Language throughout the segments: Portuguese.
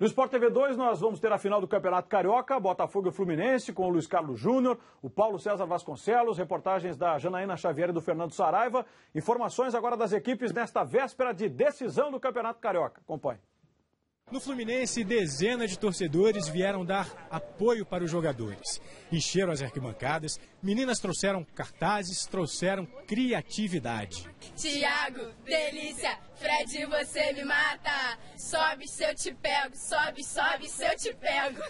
No Sport TV 2, nós vamos ter a final do Campeonato Carioca, Botafogo e Fluminense, com o Luiz Carlos Júnior, o Paulo César Vasconcelos, reportagens da Janaína Xavier e do Fernando Saraiva. Informações agora das equipes nesta véspera de decisão do Campeonato Carioca. Acompanhe. No Fluminense, dezenas de torcedores vieram dar apoio para os jogadores. Encheram as arquibancadas, meninas trouxeram cartazes, trouxeram criatividade. Tiago, delícia, Fred, você me mata. Sobe se eu te pego, sobe, sobe se eu te pego.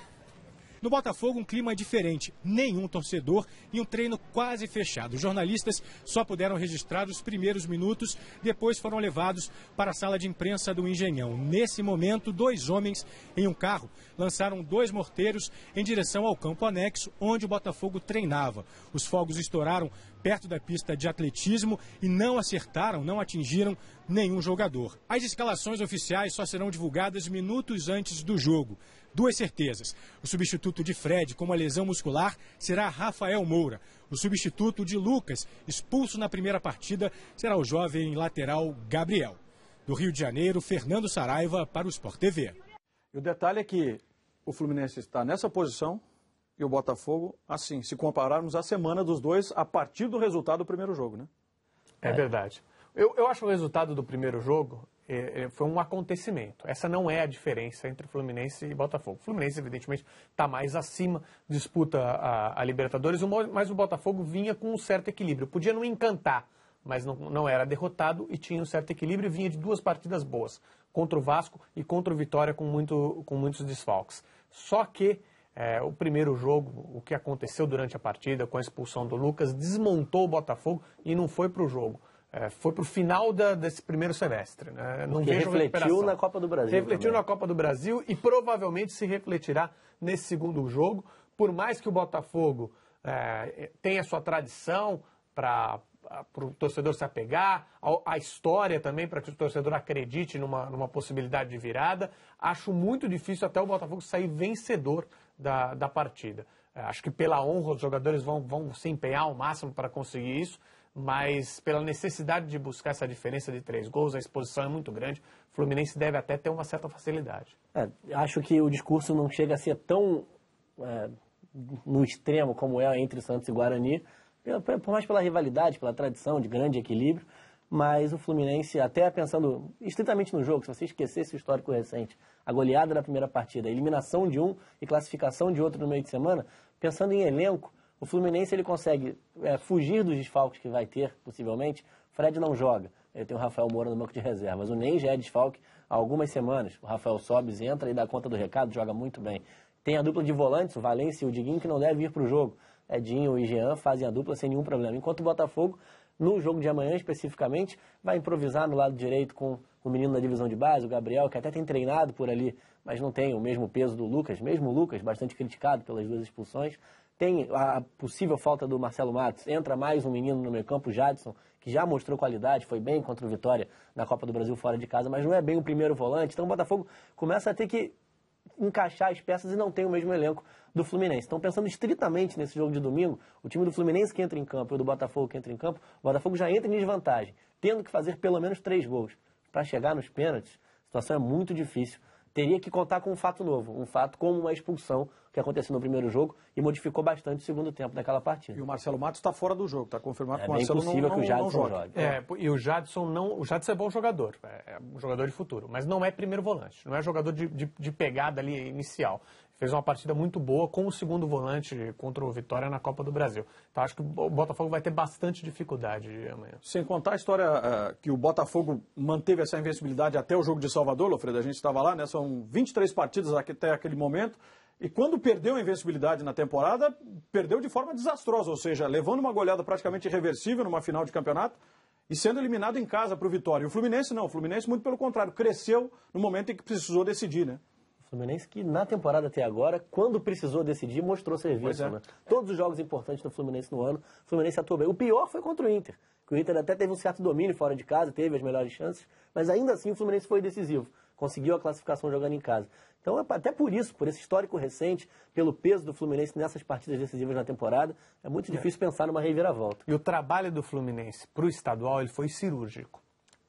No Botafogo, um clima diferente. Nenhum torcedor e um treino quase fechado. Os jornalistas só puderam registrar os primeiros minutos, depois foram levados para a sala de imprensa do Engenhão. Nesse momento, dois homens em um carro lançaram dois morteiros em direção ao campo anexo, onde o Botafogo treinava. Os fogos estouraram perto da pista de atletismo e não acertaram, não atingiram nenhum jogador. As escalações oficiais só serão divulgadas minutos antes do jogo duas certezas. O substituto de Fred com uma lesão muscular será Rafael Moura. O substituto de Lucas, expulso na primeira partida, será o jovem lateral Gabriel. Do Rio de Janeiro, Fernando Saraiva para o Sport TV. E o detalhe é que o Fluminense está nessa posição e o Botafogo, assim, se compararmos a semana dos dois a partir do resultado do primeiro jogo, né? É, é verdade. Eu, eu acho o resultado do primeiro jogo é, é, foi um acontecimento. Essa não é a diferença entre Fluminense e Botafogo. O Fluminense, evidentemente, está mais acima, disputa a, a Libertadores, mas o Botafogo vinha com um certo equilíbrio. Podia não encantar, mas não, não era derrotado e tinha um certo equilíbrio e vinha de duas partidas boas, contra o Vasco e contra o Vitória com, muito, com muitos desfalques. Só que é, o primeiro jogo, o que aconteceu durante a partida com a expulsão do Lucas, desmontou o Botafogo e não foi para o jogo. É, foi para o final da, desse primeiro semestre. Né? Não vejo refletiu na Copa do Brasil. Refletiu também. na Copa do Brasil e provavelmente se refletirá nesse segundo jogo. Por mais que o Botafogo é, tenha sua tradição para o torcedor se apegar, a, a história também para que o torcedor acredite numa, numa possibilidade de virada, acho muito difícil até o Botafogo sair vencedor da, da partida. É, acho que pela honra os jogadores vão, vão se empenhar ao máximo para conseguir isso mas pela necessidade de buscar essa diferença de três gols, a exposição é muito grande. O Fluminense deve até ter uma certa facilidade. É, acho que o discurso não chega a ser tão é, no extremo como é entre Santos e Guarani, por mais pela rivalidade, pela tradição de grande equilíbrio, mas o Fluminense, até pensando estritamente no jogo, se você esquecesse o histórico recente, a goleada da primeira partida, a eliminação de um e classificação de outro no meio de semana, pensando em elenco, o Fluminense ele consegue é, fugir dos desfalques que vai ter, possivelmente. Fred não joga. Ele tem o Rafael Moura no banco de reservas. O Ney já é desfalque há algumas semanas. O Rafael Sobes entra e dá conta do recado, joga muito bem. Tem a dupla de volantes, o Valencia e o Diguinho, que não deve ir para o jogo. Edinho e Jean fazem a dupla sem nenhum problema. Enquanto o Botafogo, no jogo de amanhã especificamente, vai improvisar no lado direito com o menino da divisão de base, o Gabriel, que até tem treinado por ali, mas não tem o mesmo peso do Lucas, mesmo o Lucas, bastante criticado pelas duas expulsões. Tem a possível falta do Marcelo Matos. Entra mais um menino no meio campo, Jadson, que já mostrou qualidade, foi bem contra o Vitória na Copa do Brasil fora de casa, mas não é bem o primeiro volante. Então o Botafogo começa a ter que encaixar as peças e não tem o mesmo elenco do Fluminense. Então, pensando estritamente nesse jogo de domingo, o time do Fluminense que entra em campo e o do Botafogo que entra em campo, o Botafogo já entra em desvantagem, tendo que fazer pelo menos três gols. Para chegar nos pênaltis, a situação é muito difícil teria que contar com um fato novo, um fato como uma expulsão que aconteceu no primeiro jogo e modificou bastante o segundo tempo daquela partida. E o Marcelo Matos está fora do jogo, está confirmado é que o Marcelo não, não, que o Jadson não jogue. É, e o Jadson não, o Jadson é bom jogador, é, é um jogador de futuro, mas não é primeiro volante, não é jogador de, de, de pegada ali inicial fez uma partida muito boa com o segundo volante contra o Vitória na Copa do Brasil. Então acho que o Botafogo vai ter bastante dificuldade amanhã. Sem contar a história uh, que o Botafogo manteve essa invencibilidade até o jogo de Salvador, Lofredo, a gente estava lá, né? São 23 partidas até aquele momento. E quando perdeu a invencibilidade na temporada, perdeu de forma desastrosa, ou seja, levando uma goleada praticamente irreversível numa final de campeonato e sendo eliminado em casa para o Vitória. E o Fluminense não, o Fluminense, muito pelo contrário, cresceu no momento em que precisou decidir, né? Fluminense que, na temporada até agora, quando precisou decidir, mostrou serviço. É. Né? Todos os jogos importantes do Fluminense no ano, o Fluminense atuou bem. O pior foi contra o Inter, que o Inter até teve um certo domínio fora de casa, teve as melhores chances, mas ainda assim o Fluminense foi decisivo. Conseguiu a classificação jogando em casa. Então, é até por isso, por esse histórico recente, pelo peso do Fluminense nessas partidas decisivas na temporada, é muito é. difícil é. pensar numa reviravolta. E o trabalho do Fluminense para o estadual ele foi cirúrgico.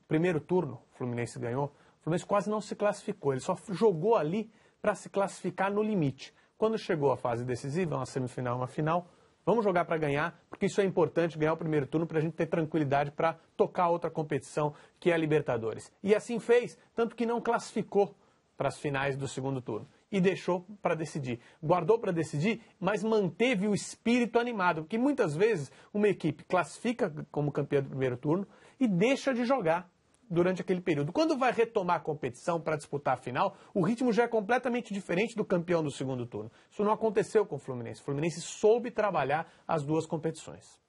Primeiro turno, o Fluminense ganhou Fluminense quase não se classificou, ele só jogou ali para se classificar no limite. Quando chegou a fase decisiva, uma semifinal, uma final, vamos jogar para ganhar, porque isso é importante, ganhar o primeiro turno, para a gente ter tranquilidade para tocar outra competição, que é a Libertadores. E assim fez, tanto que não classificou para as finais do segundo turno. E deixou para decidir. Guardou para decidir, mas manteve o espírito animado. Porque muitas vezes uma equipe classifica como campeã do primeiro turno e deixa de jogar durante aquele período. Quando vai retomar a competição para disputar a final, o ritmo já é completamente diferente do campeão do segundo turno. Isso não aconteceu com o Fluminense. O Fluminense soube trabalhar as duas competições.